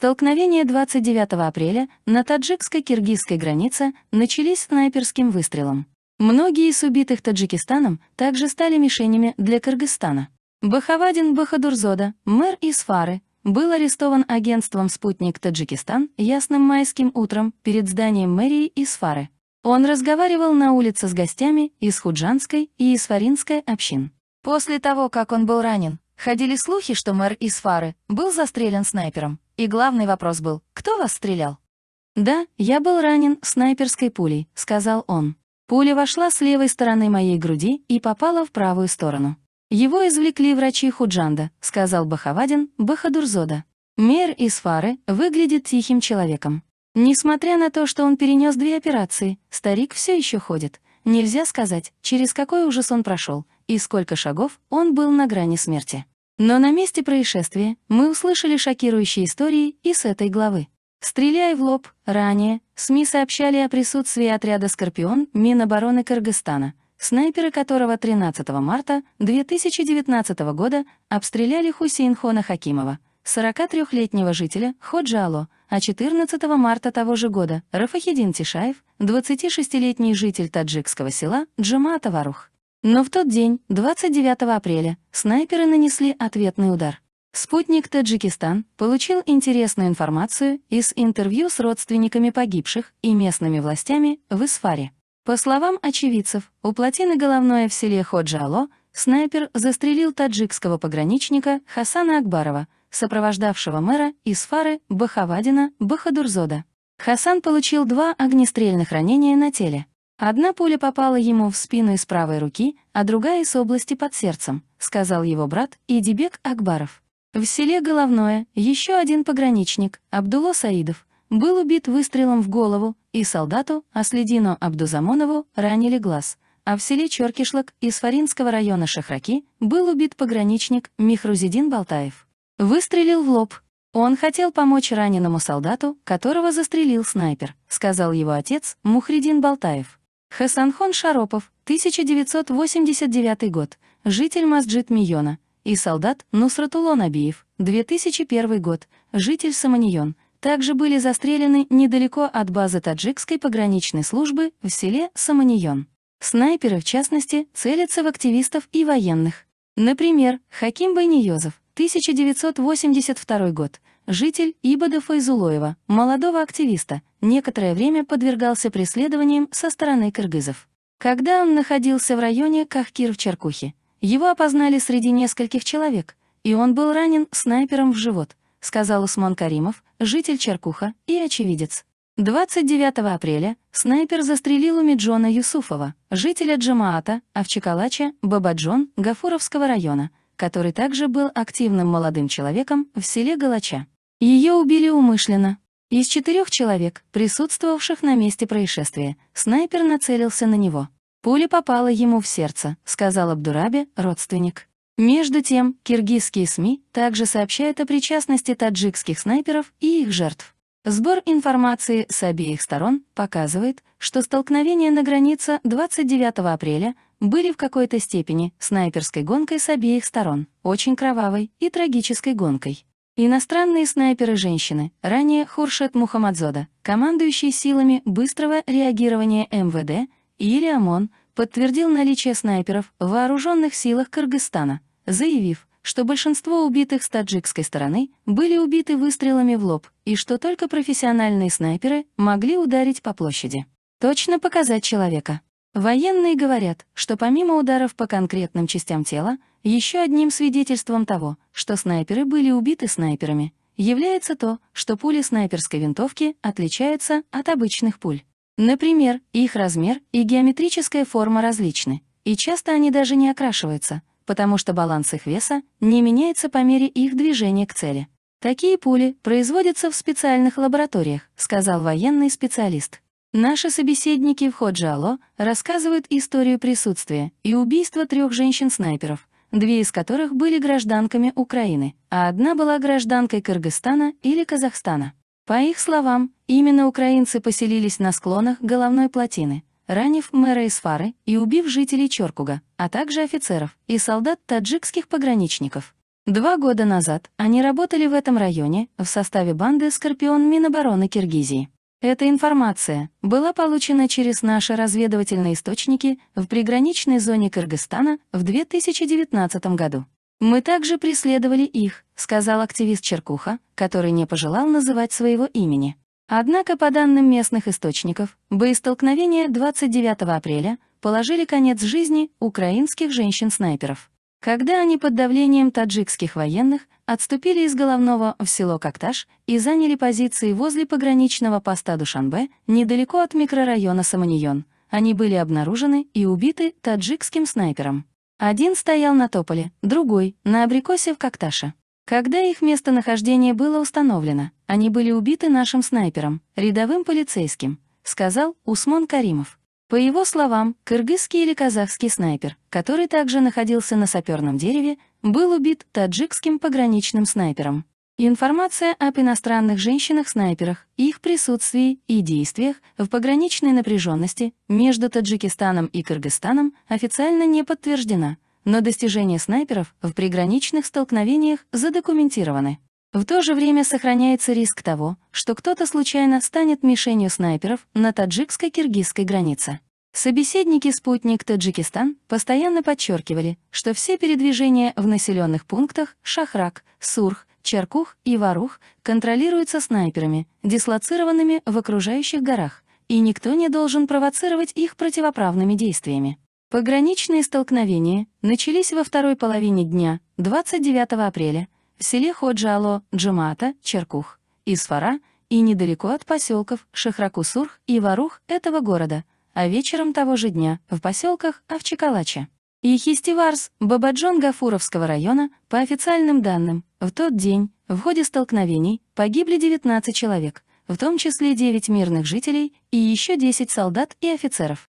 Столкновения 29 апреля на таджикско-киргизской границе начались снайперским выстрелом. Многие из убитых Таджикистаном также стали мишенями для Кыргызстана. Бахавадин Бахадурзода, мэр Исфары, был арестован агентством «Спутник Таджикистан» ясным майским утром перед зданием мэрии Исфары. Он разговаривал на улице с гостями из Худжанской и Исфаринской общин. После того, как он был ранен, ходили слухи, что мэр Исфары был застрелен снайпером. И главный вопрос был, кто вас стрелял? «Да, я был ранен снайперской пулей», — сказал он. Пуля вошла с левой стороны моей груди и попала в правую сторону. «Его извлекли врачи Худжанда», — сказал Бахавадин Бахадурзода. Мэр из Фары выглядит тихим человеком. Несмотря на то, что он перенес две операции, старик все еще ходит. Нельзя сказать, через какой ужас он прошел и сколько шагов он был на грани смерти. Но на месте происшествия мы услышали шокирующие истории и с этой главы. Стреляя в лоб, ранее СМИ сообщали о присутствии отряда «Скорпион» Минобороны Кыргызстана, снайперы которого 13 марта 2019 года обстреляли Хусейнхона Хакимова, 43-летнего жителя Ходжало, а 14 марта того же года Рафахидин Тишаев, 26-летний житель таджикского села Джамаатаварух. Но в тот день, 29 апреля, снайперы нанесли ответный удар. Спутник Таджикистан получил интересную информацию из интервью с родственниками погибших и местными властями в Исфаре. По словам очевидцев, у плотины головное в селе Ходжало снайпер застрелил таджикского пограничника Хасана Акбарова, сопровождавшего мэра Исфары Бахавадина Бахадурзода. Хасан получил два огнестрельных ранения на теле. Одна пуля попала ему в спину из правой руки, а другая — из области под сердцем, сказал его брат Идибек Акбаров. В селе Головное еще один пограничник, Абдуло Саидов, был убит выстрелом в голову, и солдату Аследину Абдузамонову ранили глаз, а в селе Чёркишлак из Фаринского района Шахраки был убит пограничник Михрузидин Болтаев. Выстрелил в лоб. Он хотел помочь раненому солдату, которого застрелил снайпер, сказал его отец Мухридин Болтаев. Хасанхон Шаропов, 1989 год, житель Масджид Миона, и солдат Нусратуло Абиев, 2001 год, житель Саманион, также были застрелены недалеко от базы таджикской пограничной службы в селе Саманион. Снайперы, в частности, целятся в активистов и военных. Например, Хаким Байниёзов, 1982 год, житель Ибада Файзулоева, молодого активиста, некоторое время подвергался преследованиям со стороны кыргызов. Когда он находился в районе Кахкир-Чаркухи, в его опознали среди нескольких человек, и он был ранен снайпером в живот, сказал Усман Каримов, житель Чаркуха и очевидец. 29 апреля снайпер застрелил у Меджона Юсуфова, жителя Джамаата, Овчекалача, Бабаджон, Гафуровского района, который также был активным молодым человеком в селе Галача. Ее убили умышленно. Из четырех человек, присутствовавших на месте происшествия, снайпер нацелился на него. Пуля попала ему в сердце, сказал Абдураби, родственник. Между тем, киргизские СМИ также сообщают о причастности таджикских снайперов и их жертв. Сбор информации с обеих сторон показывает, что столкновения на границе 29 апреля были в какой-то степени снайперской гонкой с обеих сторон, очень кровавой и трагической гонкой. Иностранные снайперы-женщины, ранее Хуршет Мухаммадзода, командующий силами быстрого реагирования МВД, или ОМОН, подтвердил наличие снайперов в вооруженных силах Кыргызстана, заявив, что большинство убитых с таджикской стороны были убиты выстрелами в лоб и что только профессиональные снайперы могли ударить по площади. Точно показать человека. Военные говорят, что помимо ударов по конкретным частям тела, еще одним свидетельством того, что снайперы были убиты снайперами, является то, что пули снайперской винтовки отличаются от обычных пуль. Например, их размер и геометрическая форма различны, и часто они даже не окрашиваются, потому что баланс их веса не меняется по мере их движения к цели. «Такие пули производятся в специальных лабораториях», — сказал военный специалист. Наши собеседники в Ходжало рассказывают историю присутствия и убийства трех женщин-снайперов, две из которых были гражданками Украины, а одна была гражданкой Кыргызстана или Казахстана. По их словам, именно украинцы поселились на склонах головной плотины, ранив мэра Исфары и убив жителей Чоркуга, а также офицеров и солдат таджикских пограничников. Два года назад они работали в этом районе в составе банды «Скорпион» Минобороны Киргизии. Эта информация была получена через наши разведывательные источники в приграничной зоне Кыргызстана в 2019 году. «Мы также преследовали их», — сказал активист Черкуха, который не пожелал называть своего имени. Однако, по данным местных источников, боестолкновения 29 апреля положили конец жизни украинских женщин-снайперов, когда они под давлением таджикских военных отступили из Головного в село Кокташ и заняли позиции возле пограничного поста Душанбе, недалеко от микрорайона Саманион. Они были обнаружены и убиты таджикским снайпером. Один стоял на тополе, другой — на абрикосе в Кокташе. Когда их местонахождение было установлено, они были убиты нашим снайпером, рядовым полицейским, сказал Усмон Каримов. По его словам, кыргызский или казахский снайпер, который также находился на саперном дереве, был убит таджикским пограничным снайпером. Информация об иностранных женщинах-снайперах, их присутствии и действиях в пограничной напряженности между Таджикистаном и Кыргызстаном официально не подтверждена, но достижения снайперов в приграничных столкновениях задокументированы. В то же время сохраняется риск того, что кто-то случайно станет мишенью снайперов на таджикско-киргизской границе. Собеседники «Спутник Таджикистан» постоянно подчеркивали, что все передвижения в населенных пунктах Шахрак, Сурх, Чаркух и Варух контролируются снайперами, дислоцированными в окружающих горах, и никто не должен провоцировать их противоправными действиями. Пограничные столкновения начались во второй половине дня, 29 апреля, в селе Ходжало, Джумата, Черкух, Исфара и недалеко от поселков Шахракусурх и Варух этого города, а вечером того же дня в поселках Овчекалача. Ехистиварс, Бабаджон Гафуровского района, по официальным данным, в тот день в ходе столкновений погибли 19 человек, в том числе 9 мирных жителей и еще 10 солдат и офицеров.